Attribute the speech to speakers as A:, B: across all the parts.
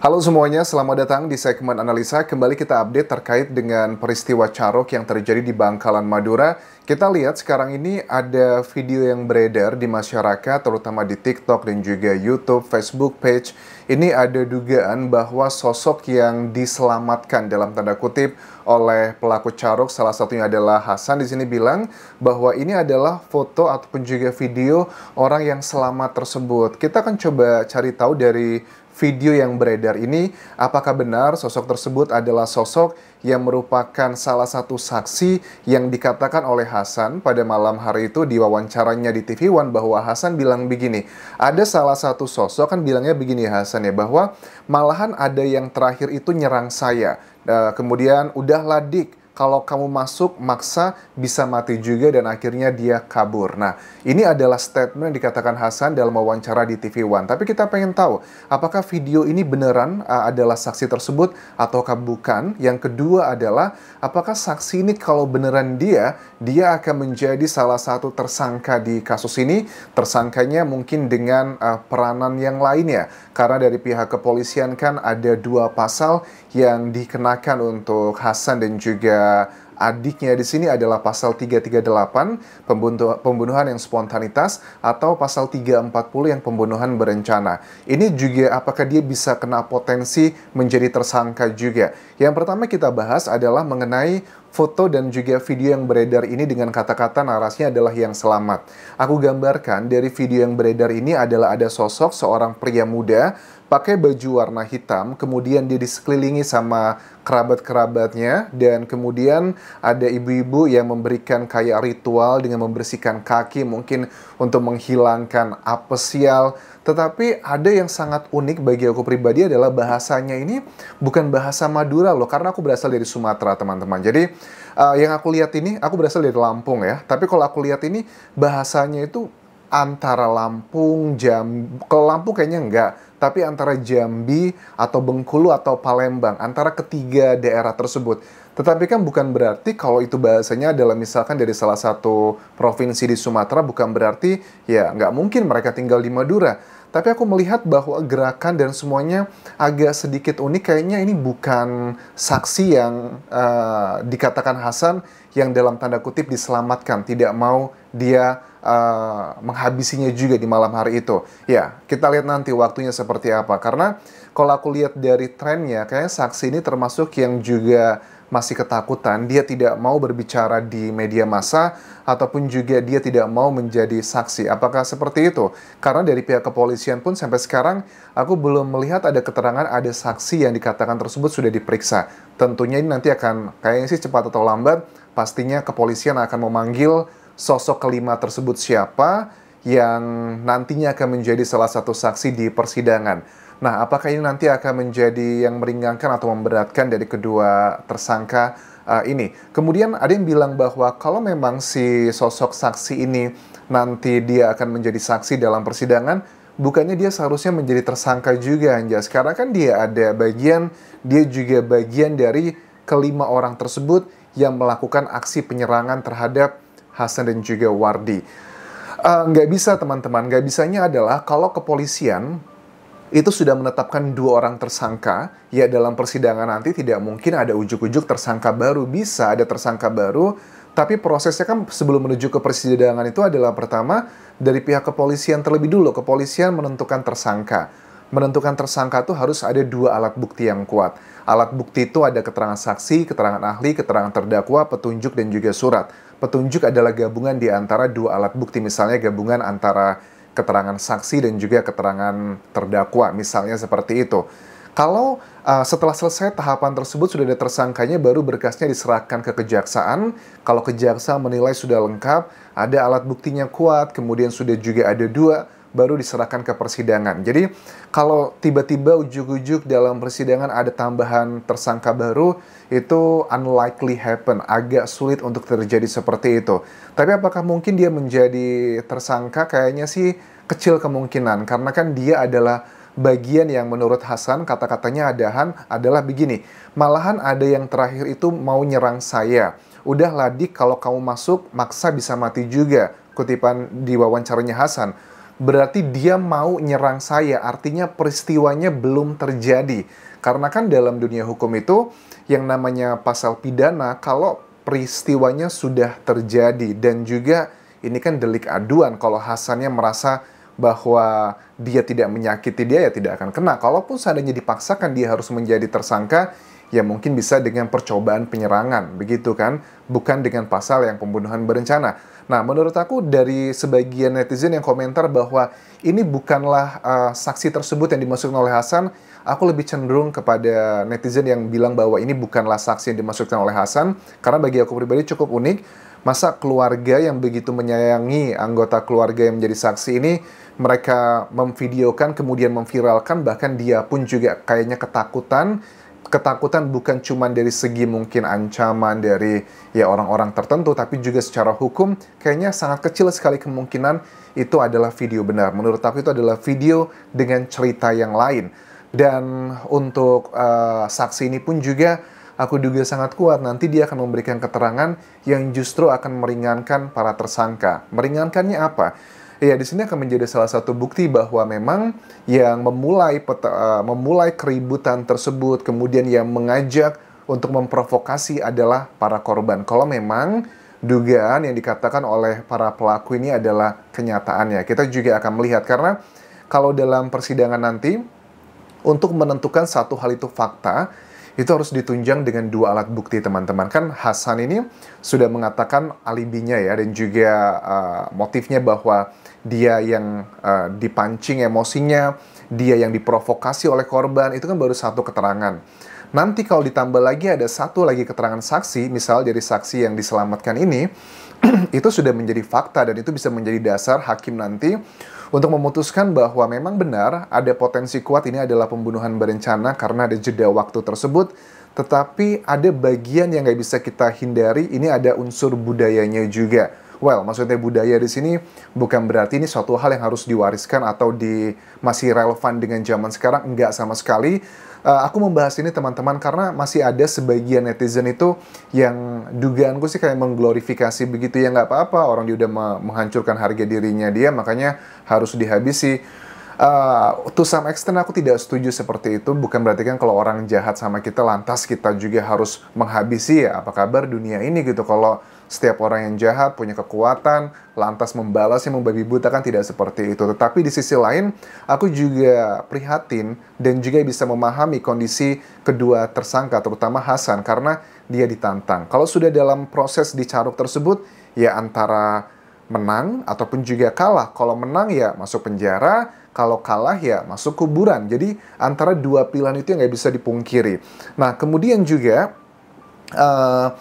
A: Halo semuanya, selamat datang di segmen analisa. Kembali kita update terkait dengan peristiwa carok yang terjadi di Bangkalan Madura. Kita lihat sekarang ini ada video yang beredar di masyarakat, terutama di TikTok dan juga YouTube, Facebook page. Ini ada dugaan bahwa sosok yang diselamatkan dalam tanda kutip oleh pelaku carok, salah satunya adalah Hasan di sini bilang bahwa ini adalah foto ataupun juga video orang yang selamat tersebut. Kita akan coba cari tahu dari video yang beredar ini, apakah benar sosok tersebut adalah sosok yang merupakan salah satu saksi yang dikatakan oleh Hasan pada malam hari itu di wawancaranya di TV One bahwa Hasan bilang begini, ada salah satu sosok kan bilangnya begini Hasan ya bahwa malahan ada yang terakhir itu nyerang saya. Eh, kemudian udahlah dik kalau kamu masuk maksa bisa mati juga dan akhirnya dia kabur. Nah, ini adalah statement yang dikatakan Hasan dalam wawancara di TV One. Tapi kita pengen tahu apakah video ini beneran uh, adalah saksi tersebut ataukah bukan? Yang kedua adalah apakah saksi ini kalau beneran dia, dia akan menjadi salah satu tersangka di kasus ini? Tersangkanya mungkin dengan uh, peranan yang lainnya. Karena dari pihak kepolisian kan ada dua pasal yang dikenakan untuk Hasan dan juga adiknya di sini adalah pasal 338 pembunuhan yang spontanitas atau pasal 340 yang pembunuhan berencana. Ini juga apakah dia bisa kena potensi menjadi tersangka juga. Yang pertama kita bahas adalah mengenai foto dan juga video yang beredar ini dengan kata-kata narasinya adalah yang selamat. Aku gambarkan dari video yang beredar ini adalah ada sosok seorang pria muda pakai baju warna hitam, kemudian dia disekelilingi sama kerabat-kerabatnya, dan kemudian ada ibu-ibu yang memberikan kayak ritual dengan membersihkan kaki, mungkin untuk menghilangkan apesial Tetapi ada yang sangat unik bagi aku pribadi adalah bahasanya ini bukan bahasa Madura loh, karena aku berasal dari Sumatera teman-teman. Jadi uh, yang aku lihat ini, aku berasal dari Lampung ya, tapi kalau aku lihat ini bahasanya itu antara Lampung, Jambi, kalau Lampung kayaknya enggak, tapi antara Jambi atau Bengkulu atau Palembang, antara ketiga daerah tersebut. Tetapi kan bukan berarti kalau itu bahasanya adalah misalkan dari salah satu provinsi di Sumatera, bukan berarti ya nggak mungkin mereka tinggal di Madura. Tapi aku melihat bahwa gerakan dan semuanya agak sedikit unik. Kayaknya ini bukan saksi yang uh, dikatakan Hasan yang dalam tanda kutip diselamatkan, tidak mau dia uh, menghabisinya juga di malam hari itu. Ya, kita lihat nanti waktunya seperti apa. Karena kalau aku lihat dari trennya, kayaknya saksi ini termasuk yang juga masih ketakutan. Dia tidak mau berbicara di media massa ataupun juga dia tidak mau menjadi saksi. Apakah seperti itu? Karena dari pihak kepolisian pun sampai sekarang aku belum melihat ada keterangan ada saksi yang dikatakan tersebut sudah diperiksa. Tentunya ini nanti akan kayaknya sih cepat atau lambat pastinya kepolisian akan memanggil sosok kelima tersebut siapa yang nantinya akan menjadi salah satu saksi di persidangan. Nah, apakah ini nanti akan menjadi yang meringankan atau memberatkan dari kedua tersangka uh, ini? Kemudian ada yang bilang bahwa kalau memang si sosok saksi ini nanti dia akan menjadi saksi dalam persidangan, bukannya dia seharusnya menjadi tersangka juga, Anja. Sekarang kan dia ada bagian, dia juga bagian dari kelima orang tersebut yang melakukan aksi penyerangan terhadap Hasan dan juga Wardi. Uh, nggak bisa teman-teman, nggak bisanya adalah kalau kepolisian itu sudah menetapkan dua orang tersangka, ya dalam persidangan nanti tidak mungkin ada ujuk-ujuk tersangka baru. Bisa ada tersangka baru, tapi prosesnya kan sebelum menuju ke persidangan itu adalah pertama dari pihak kepolisian terlebih dulu, kepolisian menentukan tersangka menentukan tersangka itu harus ada dua alat bukti yang kuat. Alat bukti itu ada keterangan saksi, keterangan ahli, keterangan terdakwa, petunjuk, dan juga surat. Petunjuk adalah gabungan di antara dua alat bukti, misalnya gabungan antara keterangan saksi dan juga keterangan terdakwa, misalnya seperti itu. Kalau uh, setelah selesai tahapan tersebut sudah ada tersangkanya, baru berkasnya diserahkan ke kejaksaan. Kalau kejaksaan menilai sudah lengkap, ada alat buktinya kuat, kemudian sudah juga ada dua baru diserahkan ke persidangan. Jadi kalau tiba-tiba ujuk-ujuk dalam persidangan ada tambahan tersangka baru, itu unlikely happen, agak sulit untuk terjadi seperti itu. Tapi apakah mungkin dia menjadi tersangka? Kayaknya sih kecil kemungkinan karena kan dia adalah bagian yang menurut Hasan kata-katanya adahan adalah begini. Malahan ada yang terakhir itu mau nyerang saya. Udah ladik kalau kamu masuk maksa bisa mati juga. Kutipan di wawancaranya Hasan berarti dia mau nyerang saya. Artinya peristiwanya belum terjadi. Karena kan dalam dunia hukum itu yang namanya pasal pidana kalau peristiwanya sudah terjadi dan juga ini kan delik aduan kalau Hasannya merasa bahwa dia tidak menyakiti dia ya tidak akan kena. Kalaupun seandainya dipaksakan dia harus menjadi tersangka, ya mungkin bisa dengan percobaan penyerangan, begitu kan? Bukan dengan pasal yang pembunuhan berencana. Nah, menurut aku dari sebagian netizen yang komentar bahwa ini bukanlah uh, saksi tersebut yang dimaksudkan oleh Hasan, aku lebih cenderung kepada netizen yang bilang bahwa ini bukanlah saksi yang dimaksudkan oleh Hasan, karena bagi aku pribadi cukup unik, masa keluarga yang begitu menyayangi anggota keluarga yang menjadi saksi ini, mereka memvideokan, kemudian memviralkan, bahkan dia pun juga kayaknya ketakutan, ketakutan bukan cuma dari segi mungkin ancaman dari ya orang-orang tertentu, tapi juga secara hukum kayaknya sangat kecil sekali kemungkinan itu adalah video benar. Menurut aku itu adalah video dengan cerita yang lain. Dan untuk uh, saksi ini pun juga aku duga sangat kuat nanti dia akan memberikan keterangan yang justru akan meringankan para tersangka. Meringankannya apa? ya di sini akan menjadi salah satu bukti bahwa memang yang memulai peta, uh, memulai keributan tersebut kemudian yang mengajak untuk memprovokasi adalah para korban. Kalau memang dugaan yang dikatakan oleh para pelaku ini adalah kenyataannya, kita juga akan melihat karena kalau dalam persidangan nanti untuk menentukan satu hal itu fakta, itu harus ditunjang dengan dua alat bukti teman-teman kan Hasan ini sudah mengatakan alibinya ya dan juga uh, motifnya bahwa dia yang uh, dipancing emosinya, dia yang diprovokasi oleh korban itu kan baru satu keterangan. Nanti kalau ditambah lagi ada satu lagi keterangan saksi, misal dari saksi yang diselamatkan ini, itu sudah menjadi fakta dan itu bisa menjadi dasar hakim nanti untuk memutuskan bahwa memang benar ada potensi kuat ini adalah pembunuhan berencana karena ada jeda waktu tersebut tetapi ada bagian yang nggak bisa kita hindari, ini ada unsur budayanya juga well, maksudnya budaya di sini bukan berarti ini suatu hal yang harus diwariskan atau di masih relevan dengan zaman sekarang enggak sama sekali. Uh, aku membahas ini teman-teman karena masih ada sebagian netizen itu yang dugaanku sih kayak mengglorifikasi begitu ya nggak apa-apa orang dia udah menghancurkan harga dirinya dia makanya harus dihabisi uh, to some extent aku tidak setuju seperti itu bukan berarti kan kalau orang jahat sama kita lantas kita juga harus menghabisi ya apa kabar dunia ini gitu kalau setiap orang yang jahat punya kekuatan, lantas membalas yang membabi buta kan tidak seperti itu. Tetapi di sisi lain, aku juga prihatin dan juga bisa memahami kondisi kedua tersangka, terutama Hasan, karena dia ditantang. Kalau sudah dalam proses dicaruk tersebut, ya antara menang ataupun juga kalah. Kalau menang ya masuk penjara, kalau kalah ya masuk kuburan. Jadi antara dua pilihan itu yang nggak bisa dipungkiri. Nah kemudian juga... Uh,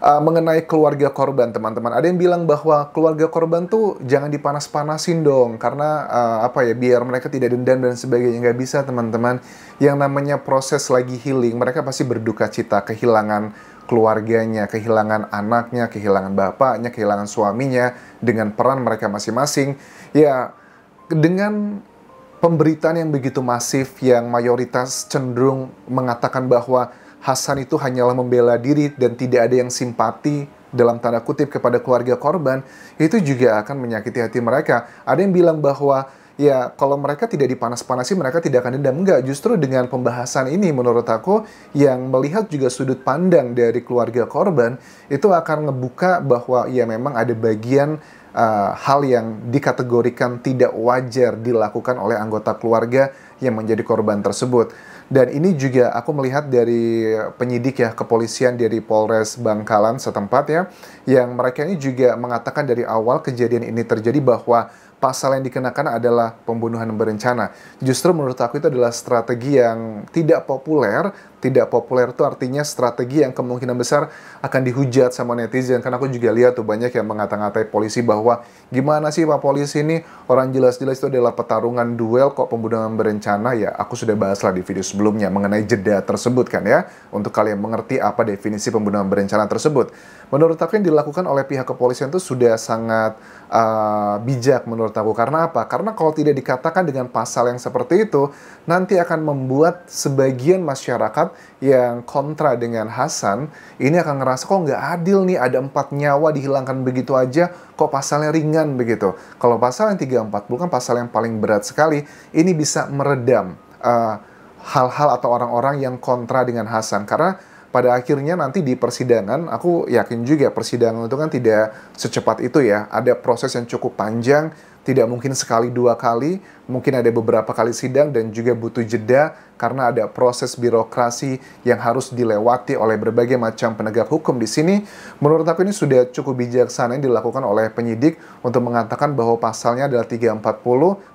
A: uh, mengenai keluarga korban teman-teman ada yang bilang bahwa keluarga korban tuh jangan dipanas-panasin dong karena uh, apa ya biar mereka tidak dendam dan sebagainya nggak bisa teman-teman yang namanya proses lagi healing mereka pasti berduka cita kehilangan keluarganya, kehilangan anaknya, kehilangan bapaknya, kehilangan suaminya dengan peran mereka masing-masing. Ya, dengan pemberitaan yang begitu masif yang mayoritas cenderung mengatakan bahwa Hasan itu hanyalah membela diri dan tidak ada yang simpati dalam tanda kutip kepada keluarga korban, itu juga akan menyakiti hati mereka. Ada yang bilang bahwa ya kalau mereka tidak dipanas-panasi mereka tidak akan dendam enggak justru dengan pembahasan ini menurut aku yang melihat juga sudut pandang dari keluarga korban itu akan ngebuka bahwa ya memang ada bagian uh, hal yang dikategorikan tidak wajar dilakukan oleh anggota keluarga yang menjadi korban tersebut dan ini juga aku melihat dari penyidik ya kepolisian dari Polres Bangkalan setempat ya, yang mereka ini juga mengatakan dari awal kejadian ini terjadi bahwa pasal yang dikenakan adalah pembunuhan berencana. Justru menurut aku itu adalah strategi yang tidak populer. Tidak populer itu artinya strategi yang kemungkinan besar akan dihujat sama netizen. Karena aku juga lihat tuh banyak yang mengata-ngatai polisi bahwa gimana sih Pak Polisi ini orang jelas-jelas itu adalah pertarungan duel kok pembunuhan berencana ya. Aku sudah bahas lah di video sebelumnya mengenai jeda tersebut kan ya. Untuk kalian mengerti apa definisi pembunuhan berencana tersebut. Menurut aku yang dilakukan oleh pihak kepolisian itu sudah sangat uh, bijak menurut menurut aku. Karena apa? Karena kalau tidak dikatakan dengan pasal yang seperti itu, nanti akan membuat sebagian masyarakat yang kontra dengan Hasan, ini akan ngerasa kok nggak adil nih, ada empat nyawa dihilangkan begitu aja, kok pasalnya ringan begitu. Kalau pasal yang 340 kan pasal yang paling berat sekali, ini bisa meredam eh, hal-hal uh, hal -hal atau orang-orang yang kontra dengan Hasan. Karena pada akhirnya nanti di persidangan, aku yakin juga ya, persidangan itu kan tidak secepat itu ya. Ada proses yang cukup panjang, tidak mungkin sekali dua kali mungkin ada beberapa kali sidang dan juga butuh jeda karena ada proses birokrasi yang harus dilewati oleh berbagai macam penegak hukum di sini. Menurut aku ini sudah cukup bijaksana yang dilakukan oleh penyidik untuk mengatakan bahwa pasalnya adalah 340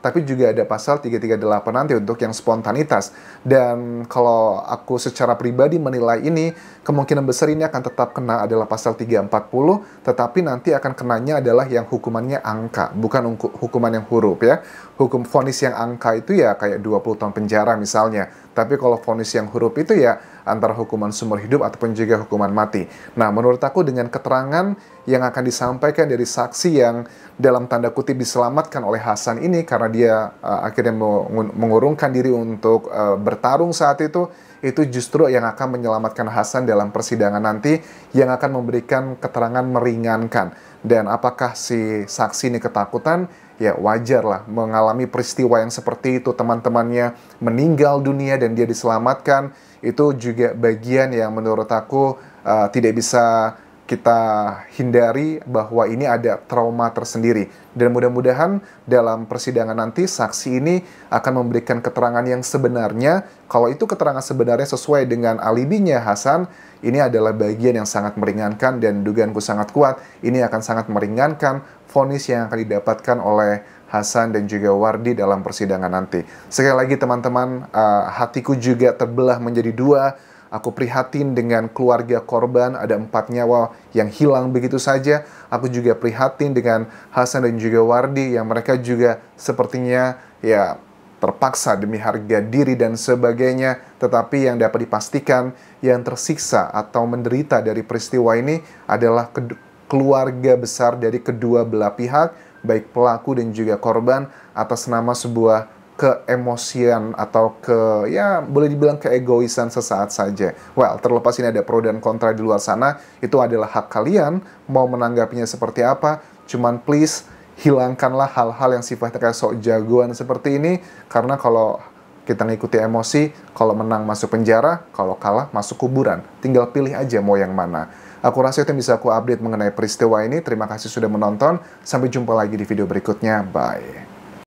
A: tapi juga ada pasal 338 nanti untuk yang spontanitas. Dan kalau aku secara pribadi menilai ini kemungkinan besar ini akan tetap kena adalah pasal 340 tetapi nanti akan kenanya adalah yang hukumannya angka bukan hukuman yang huruf ya hukum vonis yang angka itu ya kayak 20 tahun penjara misalnya. Tapi kalau vonis yang huruf itu ya antara hukuman seumur hidup ataupun juga hukuman mati. Nah, menurut aku dengan keterangan yang akan disampaikan dari saksi yang dalam tanda kutip diselamatkan oleh Hasan ini karena dia uh, akhirnya mengurungkan diri untuk uh, bertarung saat itu, itu justru yang akan menyelamatkan Hasan dalam persidangan nanti yang akan memberikan keterangan meringankan. Dan apakah si saksi ini ketakutan? ya wajar lah mengalami peristiwa yang seperti itu teman-temannya meninggal dunia dan dia diselamatkan itu juga bagian yang menurut aku uh, tidak bisa kita hindari bahwa ini ada trauma tersendiri. Dan mudah-mudahan dalam persidangan nanti saksi ini akan memberikan keterangan yang sebenarnya. Kalau itu keterangan sebenarnya sesuai dengan alibinya Hasan, ini adalah bagian yang sangat meringankan dan dugaanku sangat kuat. Ini akan sangat meringankan vonis yang akan didapatkan oleh Hasan dan juga Wardi dalam persidangan nanti. Sekali lagi teman-teman, uh, hatiku juga terbelah menjadi dua Aku prihatin dengan keluarga korban, ada empat nyawa yang hilang begitu saja. Aku juga prihatin dengan Hasan dan juga Wardi yang mereka juga sepertinya ya terpaksa demi harga diri dan sebagainya. Tetapi yang dapat dipastikan yang tersiksa atau menderita dari peristiwa ini adalah keluarga besar dari kedua belah pihak, baik pelaku dan juga korban atas nama sebuah keemosian atau ke ya boleh dibilang keegoisan sesaat saja. Well, terlepas ini ada pro dan kontra di luar sana, itu adalah hak kalian mau menanggapinya seperti apa. Cuman please hilangkanlah hal-hal yang sifatnya kayak sok jagoan seperti ini karena kalau kita ngikuti emosi, kalau menang masuk penjara, kalau kalah masuk kuburan. Tinggal pilih aja mau yang mana. Aku rasa itu yang bisa aku update mengenai peristiwa ini. Terima kasih sudah menonton. Sampai jumpa lagi di video berikutnya. Bye.